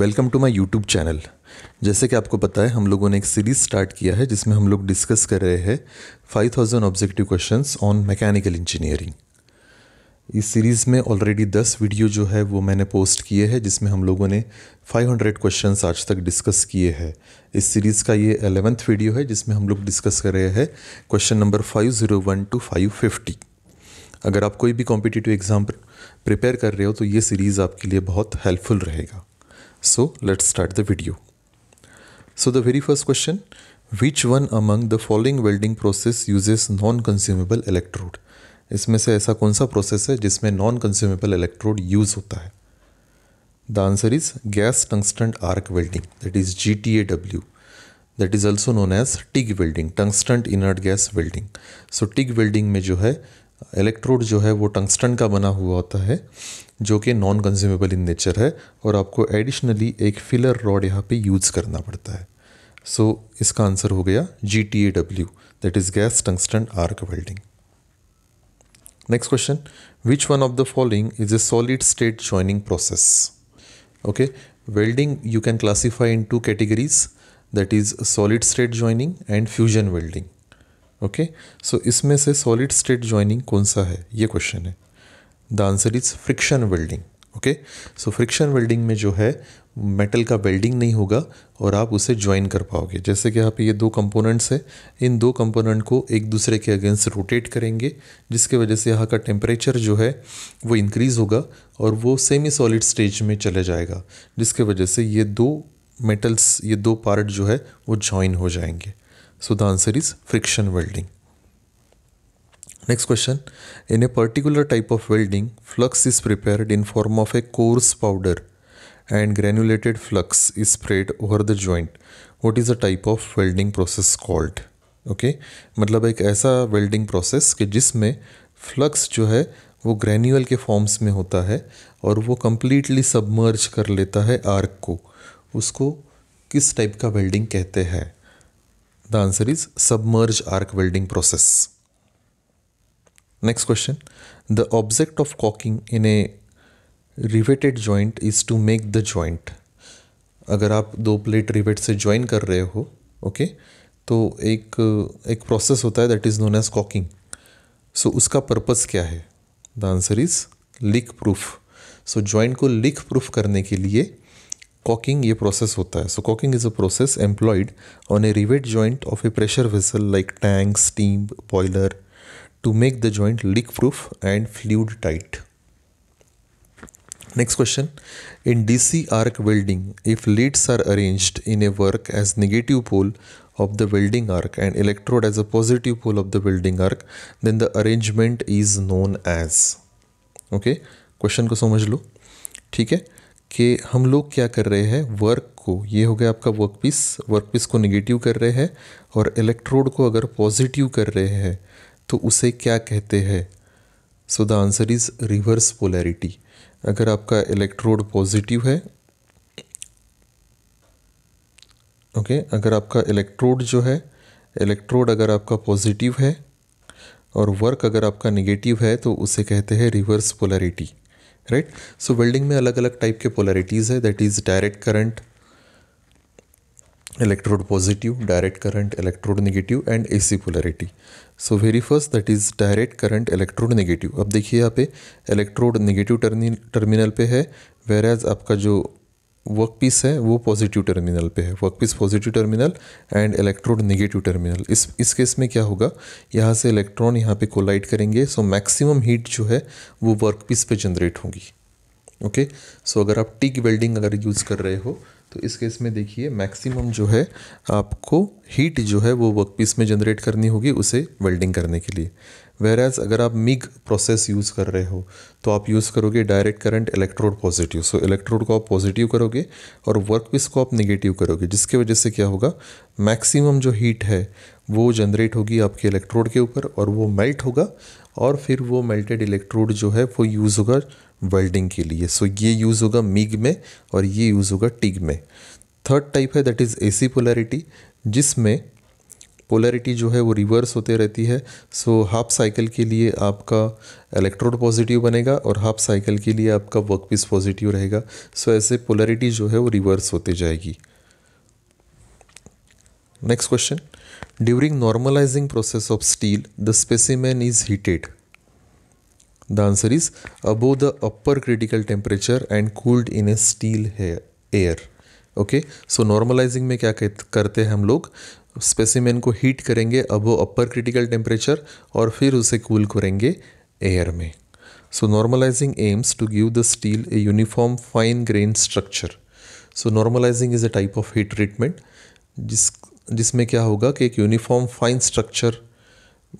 Welcome to my YouTube channel जैसे कि आपको पता है हम लोगों ने एक सीरीज़ स्टार्ट किया है जिसमें हम लोग डिस्कस कर रहे हैं 5000 objective question on mechanical engineering इस सीरीज़ में ऑलरेडी 10 वीडियो जो है वो मैंने पोस्ट किए हैं जिसमें हम लोगों ने 500 क्वेश्चन आज तक डिस्कस किए हैं इस सीरीज़ का ये एलेवंथ वीडियो है जिसमें हम लोग डिस्कस कर रहे हैं question number five two five अगर आप कोई भी कॉम्पिटिटिव एग्ज़ाम प्रिपेयर कर रहे हो तो ये सीरीज़ आपके लिए बहुत हेल्पफुल रहेगा So let's start the video. So the very first question, which one among the following welding process uses non-consumable electrode? इसमें से ऐसा कौन सा प्रोसेस है जिसमें नॉन कंज्यूमेबल इलेक्ट्रोड यूज होता है the answer is gas tungsten arc welding that is G T A W that is also known as TIG welding tungsten inert gas welding so TIG welding में जो है electrode जो है वो tungsten का बना हुआ होता है जो कि नॉन कंज्यूमेबल इन नेचर है और आपको एडिशनली एक फिलर रॉड यहाँ पे यूज़ करना पड़ता है सो so, इसका आंसर हो गया G T A W that is gas tungsten arc welding next question which one of the following is a solid state joining process okay welding you can classify in two categories that is solid state joining and fusion welding okay so इसमें से solid state joining कौन सा है ये question है the answer is friction welding okay so friction welding में जो है मेटल का वेल्डिंग नहीं होगा और आप उसे ज्वाइन कर पाओगे जैसे कि यहाँ पे ये दो कंपोनेंट्स हैं इन दो कंपोनेंट को एक दूसरे के अगेंस्ट रोटेट करेंगे जिसके वजह से यहाँ का टेम्परेचर जो है वो इंक्रीज़ होगा और वो सेमी सॉलिड स्टेज में चले जाएगा जिसके वजह से ये दो मेटल्स ये दो पार्ट जो है वो ज्वाइन हो जाएंगे So the answer is friction welding. Next question. In a particular type of welding, flux is prepared in form of a coarse powder and granulated flux is spread over the joint. What is the type of welding process called? Okay okay? मतलब एक ऐसा welding process कि जिसमें flux जो है वो ग्रैन्यूअल के forms में होता है और वो कम्प्लीटली सबमर्ज कर लेता है आर्क को उसको किस टाइप का वेल्डिंग कहते हैं The answer is submerge arc welding process. Next question. The object of caulking in a riveted joint is to make the joint. अगर आप दो प्लेट रिवेट से ज्वाइन कर रहे हो ओके okay, तो एक एक प्रोसेस होता है that is known as caulking so उसका पर्पस क्या है the answer is leak proof so joint को लीक प्रूफ करने के लिए कॉकिंग ये प्रोसेस होता है so caulking is a process employed on a rivet joint of a pressure vessel like tank steam boiler to make the joint leak proof and fluid tight next question in D C arc welding if leads are arranged in a work as negative pole of the welding arc and electrode as a positive pole of the welding arc then the arrangement is known as okay question को समझ लो ठीक है कि हम लोग क्या कर रहे हैं वर्क को ये हो गया आपका वर्क पीस वर्क पीस को निगेटिव कर रहे हैं और इलेक्ट्रोड को अगर पॉजिटिव कर रहे हैं तो उसे क्या कहते हैं so the answer is reverse polarity अगर आपका इलेक्ट्रोड पॉजिटिव है ओके okay, अगर आपका इलेक्ट्रोड जो है इलेक्ट्रोड अगर आपका पॉजिटिव है और वर्क अगर आपका निगेटिव है तो उसे कहते हैं reverse polarity right so welding में अलग अलग टाइप के पोलैरिटीज़ है that is direct current electrode positive direct current electrode negative and A C polarity so very first that is direct current electrode negative अब देखिए यहाँ पे इलेक्ट्रोड नेगेटिव टर्मिनल पे है वेर एज आपका जो वर्क पीस है वो पॉजिटिव टर्मिनल पे है work piece positive terminal and electrode negative terminal इस इस केस में क्या होगा यहाँ से इलेक्ट्रॉन यहाँ पे कोलाइट करेंगे सो मैक्सिमम हीट जो है वो वर्क पीस पे जनरेट होगी ओके सो अगर आप टिक वेल्डिंग अगर यूज़ कर रहे हो तो इस केस में देखिए मैक्सिमम जो है आपको हीट जो है वो वर्क पीस में जनरेट करनी होगी उसे वेल्डिंग करने के लिए वेर एज अगर आप मिग प्रोसेस यूज़ कर रहे हो तो आप यूज़ करोगे direct current electrode positive so electrode को आप पॉजिटिव करोगे और वर्क पीस को आप निगेटिव करोगे जिसके वजह से क्या होगा मैक्सिमम जो हीट है वो जनरेट होगी आपके इलेक्ट्रोड के ऊपर और वो मेल्ट होगा और फिर वो मेल्टेड इलेक्ट्रोड जो है वो यूज़ होगा वेल्डिंग के लिए सो so, ये यूज़ होगा मिग में और ये यूज़ होगा टिग में थर्ड टाइप है दैट इज़ एसी पोलैरिटी जिसमें पोलैरिटी जो है वो रिवर्स होते रहती है सो हाफ साइकिल के लिए आपका इलेक्ट्रोड पॉजिटिव बनेगा और हाफ साइकिल के लिए आपका वर्क पीस पॉजिटिव रहेगा सो ऐसे पोलैरिटी जो है वो रिवर्स होते जाएगी next question during normalising process of steel the specimen is heated the answer is above the upper critical temperature and cooled in a still है एयर ओके सो नॉर्मलाइजिंग में क्या करते हैं हम लोग स्पेसिमेन को हीट करेंगे अब वो अपर क्रिटिकल टेम्परेचर और फिर उसे कूल करेंगे एयर में so normalising aims to give the steel a uniform fine grain structure so normalising is a type of heat treatment जिस जिसमें क्या होगा कि एक यूनिफॉर्म फाइन स्ट्रक्चर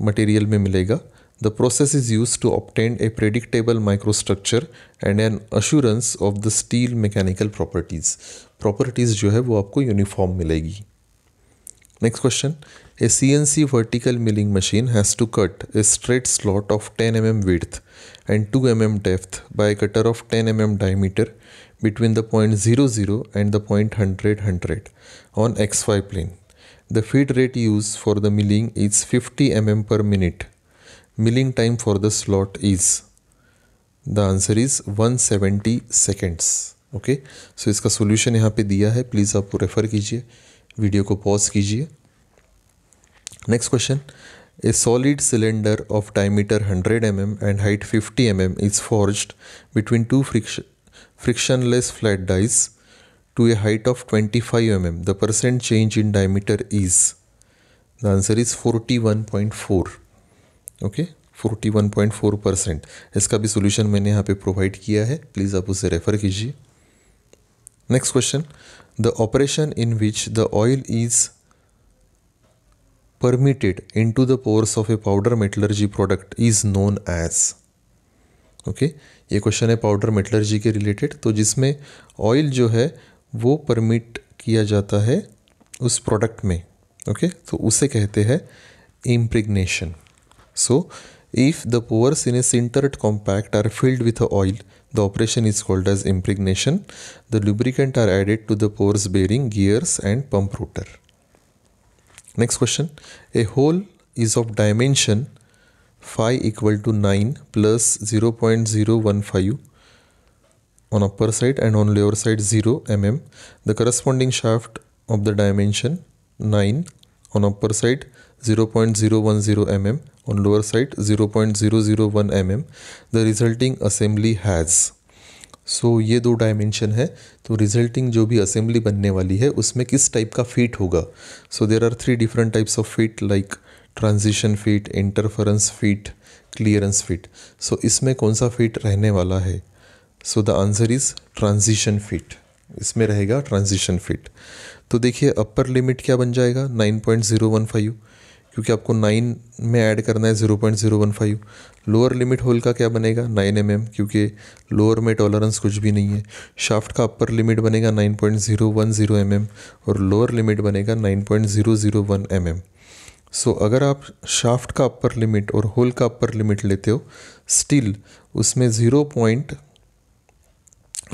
मटेरियल में मिलेगा the process is use to obtained a predictable microstructure and an assurance of the steel mechanical properties properties जो है वो आपको यूनिफॉर्म मिलेगी next question a C N C vertical milling machine has to cut a straight slot of ten m m width and two m m depth by cutter of ten m m diameter between the point zero zero and the point hundred hundred on X five plane the feed rate use for the milling is fifty m m per minute milling time for the slot is the answer is one seventy seconds okay so इसका solution यहाँ पे दिया है please आप refer कीजिए video को pause कीजिए next question a solid cylinder of diameter 100 m and height 50 m m is forge between two friction frictionless flat dies to a height of 25 five m m the percent change in diameter is the answer is 41.4 okay 41.4 percent इसका भी solution मैंने यहाँ पे provide किया है please आप उसे refer कीजिए next question the operation in which the oil is permitted in to the pores of a powder metallurgy product is known as okay ये क्वेश्चन है पाउडर मेटलर्जी के रिलेटेड तो जिसमें ऑयल जो है वो परमिट किया जाता है उस प्रोडक्ट में ओके okay? तो उसे कहते हैं इम्प्रिग्नेशन सो so, If the pores in a sintered compact are filled with oil, the operation is called as impregnation. The lubricant are added to the pores bearing gears and pump rotor. Next question. A hole is of dimension phi equal to 9 plus 0.015 on upper side and on lower side 0 mm. The corresponding shaft of the dimension 9 on upper side 0.010 mm on lower side 0.001 mm the resulting assembly has so so, ये दो dimension है तो resulting जो भी assembly बनने वाली है उसमें किस टाइप का फिट होगा so there are three different types of fit like transition fit interference fit clearance fit so इसमें कौन सा फ़िट रहने वाला है so the answer is transition fit इसमें रहेगा ट्रांजिशन फ़िट तो देखिए अपर लिमिट क्या बन जाएगा 9.015 क्योंकि आपको नाइन में ऐड करना है zero point zero one five lower limit hole का क्या बनेगा नाइन एम एम क्योंकि लोअर में टॉलरेंस कुछ भी नहीं है शाफ्ट का अपर लिमिट बनेगा nine point zero one zero m m और लोअर लिमिट बनेगा nine point zero zero one m m so अगर आप शाफ्ट का अपर लिमिट और होल का अपर लिमिट लेते हो स्टिल उसमें zero point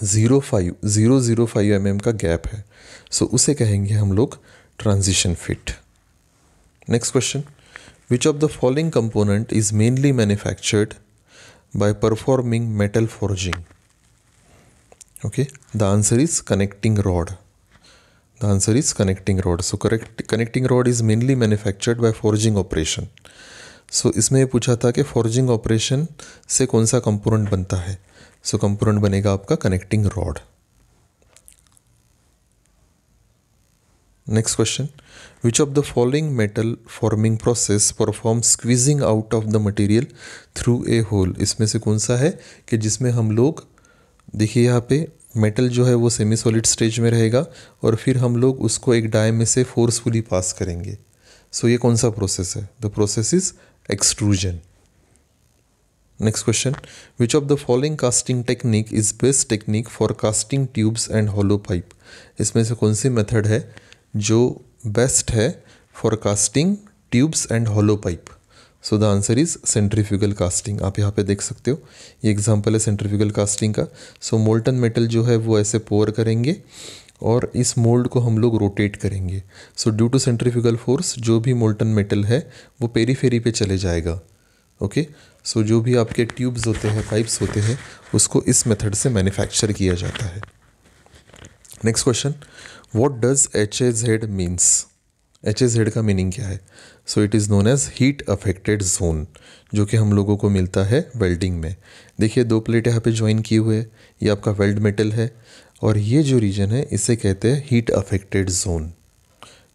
zero five zero zero five m m का गैप है सो so, उसे कहेंगे हम लोग transition fit next question which of the following component is mainly manufactured by performing metal forging okay the answer is connecting rod the answer is connecting rod so correct connecting rod is mainly manufactured by forging operation so इसमें पूछा था कि forging operation से कौन सा component बनता है सो component बनेगा आपका connecting rod Next question. Which of the following metal forming process perform squeezing out of the material through a hole? इसमें से कौन सा है कि जिसमें हम लोग देखिए यहाँ पे मेटल जो है वो सेमी सॉलिड स्टेज में रहेगा और फिर हम लोग उसको एक डाय में से फोर्सफुली पास करेंगे सो so, ये कौन सा प्रोसेस है the process is extrusion next question which of the following casting technique is best technique for casting tubes and hollow pipe इसमें से कौन सी मेथड है जो बेस्ट है for casting tubes and hollow pipe so the answer is centrifugal casting आप यहाँ पे देख सकते हो ये एग्जांपल है सेंट्रीफ्यूगल कास्टिंग का सो मोल्टन मेटल जो है वो ऐसे पोर करेंगे और इस मोल्ड को हम लोग रोटेट करेंगे so due to centrifugal force जो भी मोल्टन मेटल है वो पेरीफेरी पे चले जाएगा ओके okay? सो so, जो भी आपके ट्यूब्स होते हैं पाइप्स होते हैं उसको इस मेथड से मैन्युफैक्चर किया जाता है next question what does H A Z means H A Z का मीनिंग क्या है so it is known as heat affected zone जो कि हम लोगों को मिलता है वेल्डिंग में देखिए दो प्लेट यहाँ पे ज्वाइन किए हुए ये आपका वेल्ड मेटल है और ये जो रीजन है इसे कहते हैं हीट अफेक्टेड जोन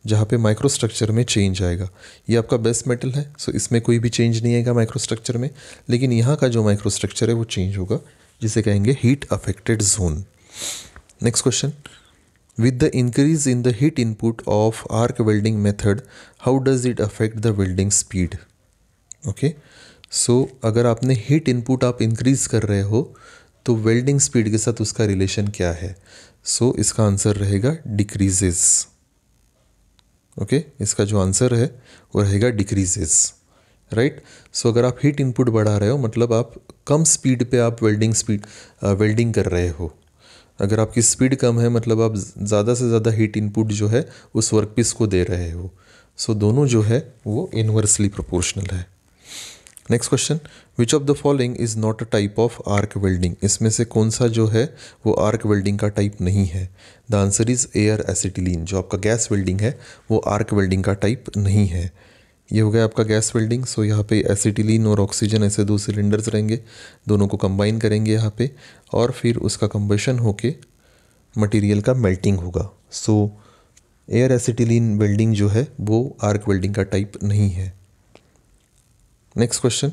जहाँ पे माइक्रोस्ट्रक्चर में चेंज आएगा ये आपका बेस्ट मेटल है सो इसमें कोई भी चेंज नहीं आएगा माइक्रोस्ट्रक्चर में लेकिन यहाँ का जो माइक्रोस्ट्रक्चर है वो चेंज होगा जिसे कहेंगे heat affected zone next question With the increase in the heat input of arc welding method, how does it affect the welding speed? okay? so, अगर आपने heat input आप increase कर रहे हो तो welding speed के साथ उसका relation क्या है so, इसका answer रहेगा decreases. Okay okay? इसका जो आंसर है वो रहेगा डिक्रीजेस राइट सो अगर आप हीट इनपुट बढ़ा रहे हो मतलब आप कम स्पीड पे आप वेल्डिंग स्पीड वेल्डिंग कर रहे हो अगर आपकी स्पीड कम है मतलब आप ज़्यादा से ज़्यादा हीट इनपुट जो है उस वर्कपीस को दे रहे हो सो so, दोनों जो है वो इन्वर्सली प्रोपोर्शनल है next question which of the following is not a type of arc welding इसमें से कौन सा जो है वो आर्क वेल्डिंग का टाइप नहीं है the answer is air acetylene जो आपका गैस वेल्डिंग है वो आर्क वेल्डिंग का टाइप नहीं है ये हो गया आपका गैस वेल्डिंग सो यहाँ पे एसिटिलीन और ऑक्सीजन ऐसे दो सिलेंडर्स रहेंगे दोनों को कंबाइन करेंगे यहाँ पे और फिर उसका कंबेशन होके मटेरियल का मेल्टिंग होगा सो एयर एसिटिलीन वेल्डिंग जो है वो आर्क वेल्डिंग का टाइप नहीं है next question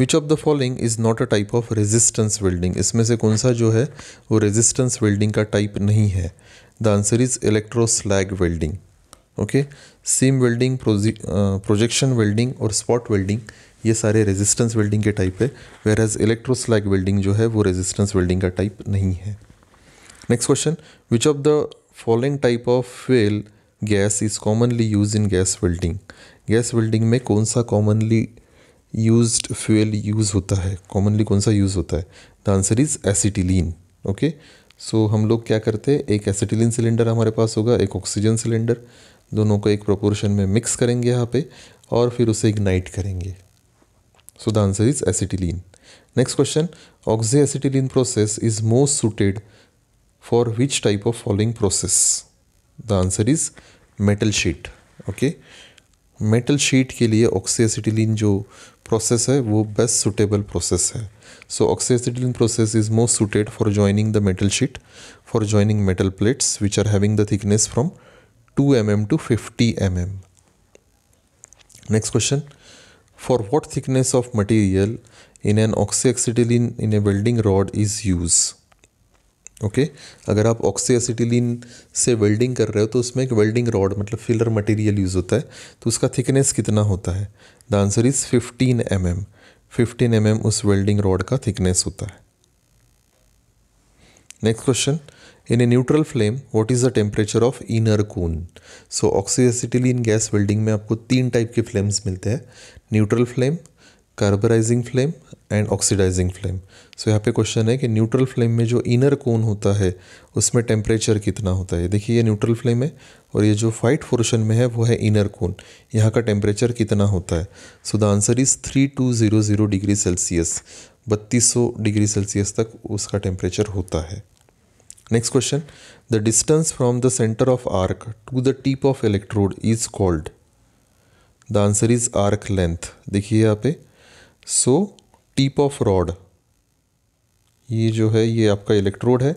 which of the following is not a type of resistance welding इसमें से कौन सा जो है वो रेजिस्टेंस वेल्डिंग का टाइप नहीं है the answer is electroslag welding okay seam welding projection welding और स्पॉट वेल्डिंग ये सारे रेजिस्टेंस वेल्डिंग के टाइप है वेर एज इलेक्ट्रोस्लैग वेल्डिंग जो है वो रेजिस्टेंस वेल्डिंग का टाइप नहीं है next question which of the following type of fuel gas is commonly use in gas welding gas welding में कौन सा कॉमनली यूज फ्यूल यूज़ होता है कॉमनली कौन सा यूज़ होता है the answer is acetylene okay so हम लोग क्या करते हैं एक एसिटिलीन सिलेंडर हमारे पास होगा एक ऑक्सीजन सिलेंडर दोनों को एक प्रोपोर्शन में मिक्स करेंगे यहाँ पे और फिर उसे इग्नाइट करेंगे so the answer is acetylene next question oxy acetylene process is most suited for which type of following process the answer is metal sheet okay metal sheet के लिए ऑक्सी एसिटिलीन जो प्रोसेस है वो best suitable process है so oxy acetylene process is most suited for joining the metal sheet for joining metal plates which are having the thickness from two m m to fifty m m next question for what thickness of material in an oxyacetylene in a welding rod is use okay अगर आप ऑक्सीएसिटिलीन से welding कर रहे हो तो उसमें एक welding rod मतलब फिलर मटेरियल यूज़ होता है तो उसका थिकनेस कितना होता है the answer is fifteen m m fifteen m m उस वेल्डिंग रॉड का थिकनेस होता है next question in a neutral flame, what is the temperature of inner cone? So oxyacetylene gas welding में आपको तीन टाइप के फ्लेम्स मिलते हैं neutral flame carburizing flame and oxidizing flame so यहाँ पे क्वेश्चन है कि न्यूट्रल फ्लेम में जो इनर कोन होता है उसमें टेम्परेचर कितना होता है देखिए ये न्यूट्रल फ्लेम है और ये जो फाइट पोर्शन में है वो है इनर कोन यहाँ का टेम्परेचर कितना होता है so the answer is three two zero zero degree Celsius बत्तीस सौ डिग्री सेल्सियस तक उसका टेम्परेचर होता है next question the distance from the centre of arc to the tip of electrode is called the answer is arc length देखिए यहाँ पे so tip of rod ये जो है ये आपका इलेक्ट्रोड है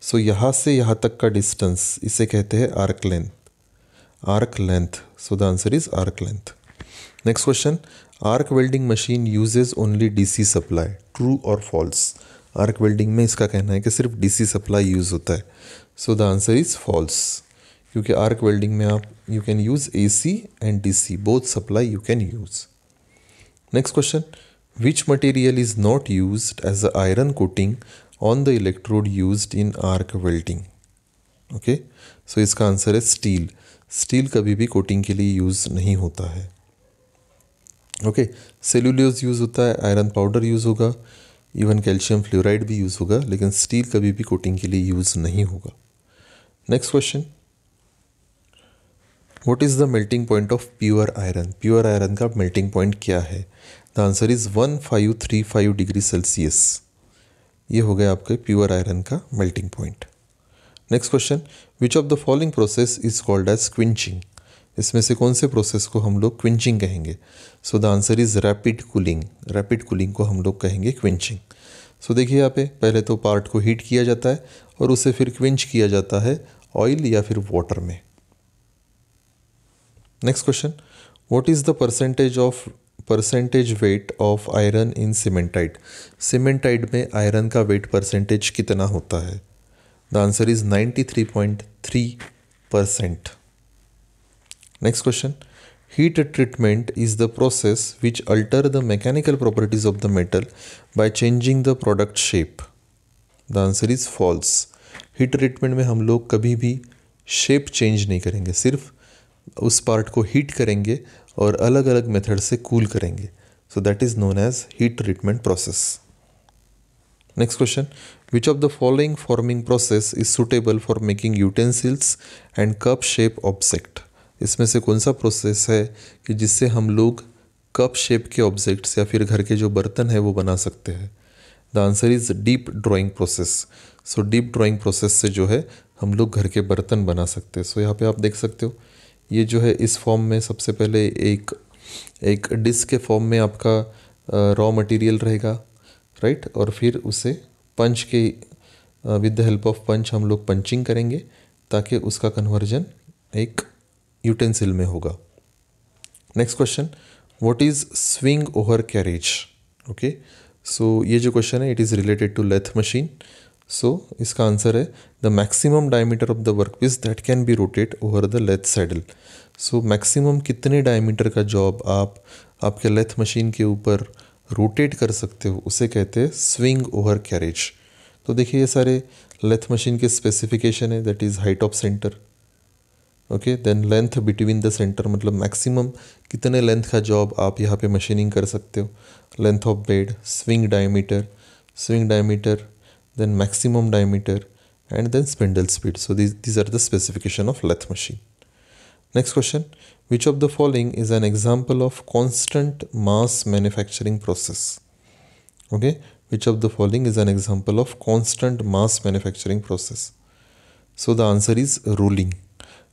सो so, यहाँ से यहाँ तक का डिस्टेंस इसे कहते हैं arc length arc length so the answer is arc length next question arc welding machine uses only DC supply true और फॉल्स आर्क वेल्डिंग में इसका कहना है कि सिर्फ डीसी सप्लाई यूज़ होता है so the answer is false क्योंकि आर्क वेल्डिंग में आप you can use AC and DC both supply you can use next question which material is not use as a iron coating on the electrode use in arc welding okay so इसका answer है steel steel कभी भी coating के लिए use नहीं होता है okay cellulose use होता है आयरन पाउडर यूज़ होगा इवन कैल्शियम फ्लोराइड भी यूज़ होगा लेकिन स्टील कभी भी कोटिंग के लिए यूज़ नहीं होगा next question what is the melting point of pure iron pure iron का मेल्टिंग पॉइंट क्या है the answer is one five three five degree Celsius ये हो गया आपके प्योर आयरन का melting point next question which of the following process is called as quenching इसमें से कौन से प्रोसेस को हम लोग क्विंचिंग कहेंगे so the answer is rapid cooling rapid cooling को हम लोग कहेंगे क्विंचिंग सो देखिए यहाँ पे पहले तो पार्ट को हीट किया जाता है और उसे फिर क्विंच किया जाता है ऑयल या फिर वाटर में next question what is the percentage of percentage weight of iron in cementite cementite में आयरन का वेट परसेंटेज कितना होता है the answer is ninety three point three percent next question heat treatment is the process which alter the mechanical properties of the metal by changing the product shape the answer is false heat treatment में हम लोग कभी भी shape change नहीं करेंगे सिर्फ उस part को हीट करेंगे और अलग अलग मेथड से कूल करेंगे so that is known as heat treatment process next question which of the following forming process is suitable for making utensils and cup shape object इसमें से कौन सा प्रोसेस है कि जिससे हम लोग कप शेप के ऑब्जेक्ट्स या फिर घर के जो बर्तन है वो बना सकते हैं the answer is deep drawing process so deep drawing process से जो है हम लोग घर के बर्तन बना सकते हैं सो so, यहाँ पे आप देख सकते हो ये जो है इस फॉर्म में सबसे पहले एक एक डिस्क के फॉर्म में आपका रॉ मटेरियल रहेगा राइट और फिर उसे पंच के with the help of punch हम लोग पंचिंग करेंगे ताकि उसका कन्वर्जन एक यूटेंसिल में होगा next question what is swing over carriage okay so ये जो क्वेश्चन है it is related to lathe machine so इसका आंसर है the maximum diameter of the work piece that can be rotate over the lathe saddle so maximum कितने diameter का job आप आपके lathe machine के ऊपर रोटेट कर सकते हो उसे कहते हैं स्विंग ओवर कैरेज तो देखिए ये सारे लेथ मशीन के स्पेसिफिकेशन है that is height of centre okay then length between the centre मतलब मैक्सिमम कितने लेंथ का जॉब आप यहाँ पे मशीनिंग कर सकते हो length of bed swing diameter swing diameter then maximum diameter and then spindle speed so this these are the specification of lathe machine next question which of the following is an example of constant mass manufacturing process okay which of the following is an example of constant mass manufacturing process so the answer is rolling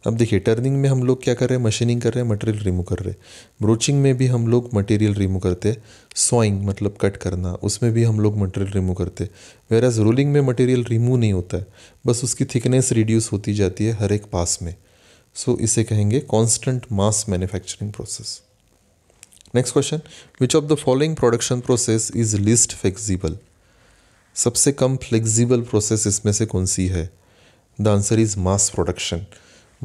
अब देखिए turning में हम लोग क्या कर रहे हैं machining कर रहे हैं मटेरियल रिमूव कर रहे हैं ब्रोचिंग में भी हम लोग मटेरियल रिमूव करते हैं सोइंग मतलब कट करना उसमें भी हम लोग मटेरियल रिमूव करते हैं वेर एज रोलिंग में मटेरियल रिमूव नहीं होता है बस उसकी थिकनेस रिड्यूस होती जाती है हर एक पास में सो so, इसे कहेंगे constant mass manufacturing process next question which of the following production process is least flexible सबसे कम फ्लेक्सिबल प्रोसेस इसमें से कौन सी है the answer is mass production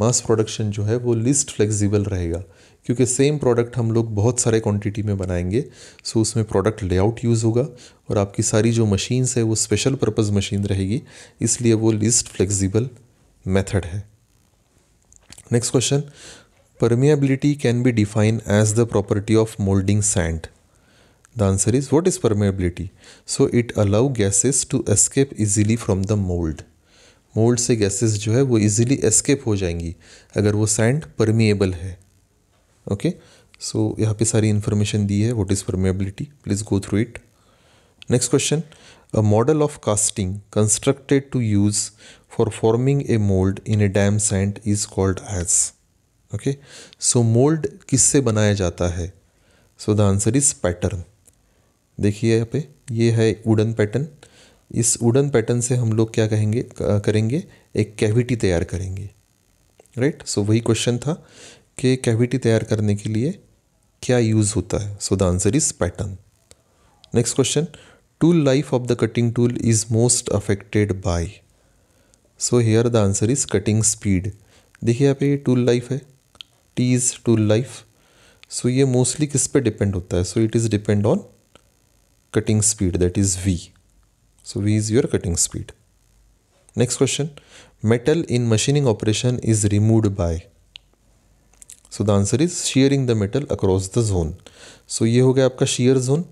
mass production जो है वो लिस्ट फ्लेक्सिबल रहेगा क्योंकि सेम प्रोडक्ट हम लोग बहुत सारे क्वांटिटी में बनाएंगे सो उसमें प्रोडक्ट लेआउट यूज़ होगा और आपकी सारी जो मशीन्स है वो स्पेशल पर्पज़ मशीन रहेगी इसलिए वो लिस्ट फ्लेक्सिबल मेथड है next question permeability can be defined as the property of moulding sand the answer is what is permeability so it allow gases to escape easily from the mould mould से gases जो है वो easily escape हो जाएंगी अगर वो sand permeable है okay so यहाँ पे सारी इन्फॉर्मेशन दी है what is permeability please go through it next question a model of casting constructed to use for forming a mould in a damp sand is called as okay so mould किससे बनाया जाता है so the answer is pattern देखिए यहाँ पे ये है wooden pattern इस वुडन पैटर्न से हम लोग क्या कहेंगे करेंगे एक कैविटी तैयार करेंगे राइट सो वही क्वेश्चन था कि कैविटी तैयार करने के लिए क्या यूज़ होता है so the answer is pattern next question tool life of the cutting tool is most affected by so here the answer is cutting speed देखिए यहाँ पे ये टूल लाइफ है T is tool life so ये mostly किस पे depend होता है so it is depend on cutting speed that is V So V is your cutting speed. Next question. Metal in machining operation is removed by. So the answer is shearing the metal across the zone सो ये हो गया आपका shear zone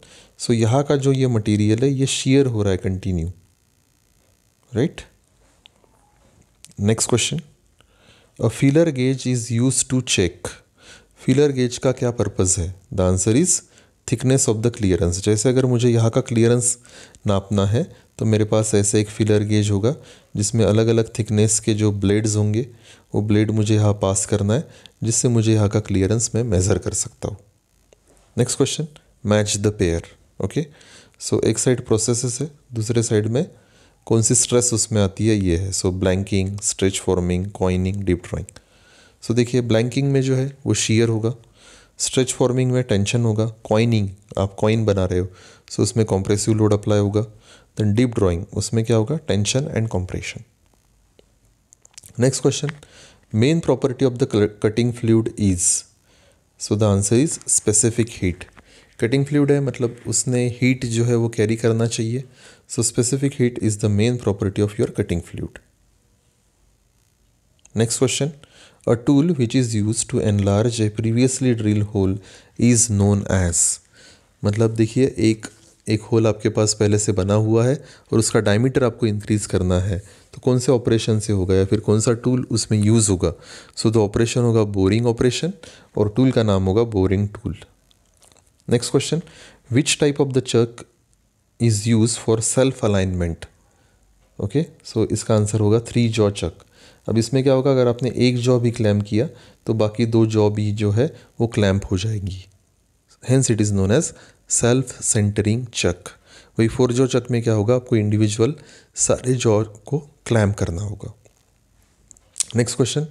सो यहाँ का जो ये material है ये शेयर हो रहा है continue right next question a feeler gauge is use to check feeler gauge का क्या पर्पज़ है the answer is thickness of the clearance जैसे अगर मुझे यहाँ का क्लियरेंस नापना है तो मेरे पास ऐसे एक फिलर गेज होगा जिसमें अलग अलग थिकनेस के जो ब्लेड्स होंगे वो ब्लेड मुझे यहाँ पास करना है जिससे मुझे यहाँ का क्लियरेंस मैं मेज़र कर सकता हूँ next question match the pair okay so एक साइड प्रोसेसेस है दूसरे साइड में कौन सी स्ट्रेस उसमें आती है ये है so blanking stretch forming coining deep drawing so देखिए ब्लैंकिंग में जो है वो शीयर होगा स्ट्रेच फॉर्मिंग में टेंशन होगा कॉइनिंग आप कॉइन बना रहे हो सो उसमें कॉम्प्रेसिव लोड अप्लाई होगा देन डीप ड्राइंग उसमें क्या होगा tension and compression next question main property of the cutting fluid is so the answer is specific heat cutting fluid है मतलब उसने हीट जो है वो कैरी करना चाहिए so specific heat is the main property of your cutting fluid next question A tool which is used to enlarge a previously drilled hole is known as मतलब देखिए एक एक होल आपके पास पहले से बना हुआ है और उसका डायमीटर आपको इंक्रीज़ करना है तो कौन से ऑपरेशन से होगा या फिर कौन सा टूल उसमें यूज़ होगा सो द ऑपरेशन होगा बोरिंग ऑपरेशन और टूल का नाम होगा boring tool next question which type of the chuck is use for self alignment okay so इसका आंसर होगा थ्री जॉ चक अब इसमें क्या होगा अगर आपने एक जॉब ही क्लैम किया तो बाकी दो जॉब ही जो है वो क्लैम्प हो जाएगी hence it is known as self centring chuck वही फोर जॉ चक में क्या होगा आपको इंडिविजुअल सारे जॉ को क्लैम करना होगा next question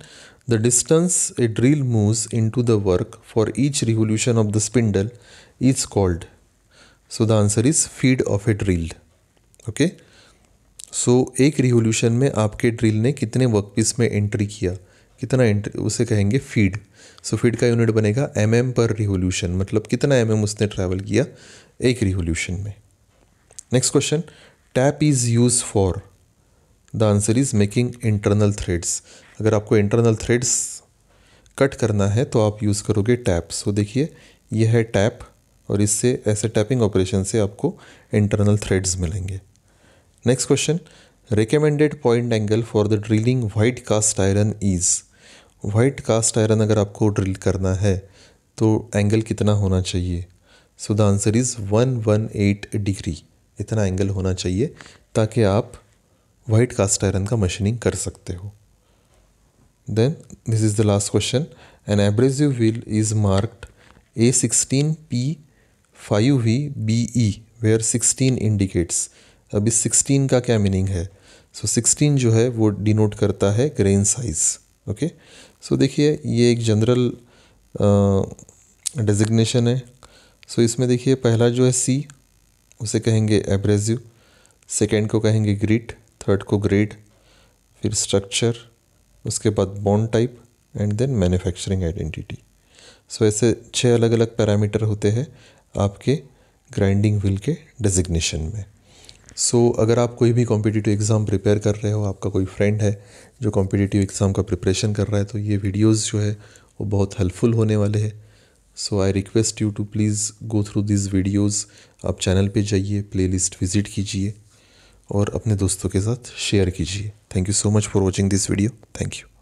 the distance a drill move in to the work for each revolution of the spindle is called so the answer is feed of a drilled Okay. So so, एक revolution में आपके drill ने कितने workpiece में entry किया कितना entry उसे कहेंगे फीड सो so, फीड का यूनिट बनेगा एम mm पर रिवोल्यूशन मतलब कितना एम mm उसने ट्रैवल किया एक रिवोल्यूशन में next question tap is use for the answer is making internal threads अगर आपको इंटरनल थ्रेड्स कट करना है तो आप यूज़ करोगे टैप सो so, देखिए यह है टैप और इससे ऐसे टैपिंग ऑपरेशन से आपको इंटरनल थ्रेड्स मिलेंगे next question recommended point angle for the drilling white cast iron is white cast iron अगर आपको ड्रिल करना है तो एंगल कितना होना चाहिए so the answer is one one eight degree इतना एंगल होना चाहिए ताकि आप वाइट कास्ट आयरन का मशीनिंग कर सकते हो then this is the last question an abrasive wheel is marked A sixteen P five V B E where sixteen indicates अब इस सिक्सटीन का क्या मीनिंग है सो so, सिक्सटीन जो है वो डिनोट करता है ग्रेन साइज़ ओके सो देखिए ये एक जनरल डेजिग्नेशन है सो so, इसमें देखिए पहला जो है सी उसे कहेंगे एब्रेजिव सेकेंड को कहेंगे ग्रिट थर्ड को ग्रेड फिर स्ट्रक्चर उसके बाद bond type and then manufacturing identity so ऐसे छः अलग अलग पैरामीटर होते हैं आपके ग्राइंडिंग व्हील के डेजिग्नेशन में सो so, अगर आप कोई भी कॉम्पिटिटिव एग्ज़ाम प्रिपेयर कर रहे हो आपका कोई फ्रेंड है जो कॉम्पिटिटिव एग्ज़ाम का प्रिपरेशन कर रहा है तो ये वीडियोज़ जो है वो बहुत हेल्पफुल होने वाले हैं so I request you to please go through this videos आप चैनल पे जाइए प्लेलिस्ट विज़िट कीजिए और अपने दोस्तों के साथ शेयर कीजिए thank you so much for watching this video thank you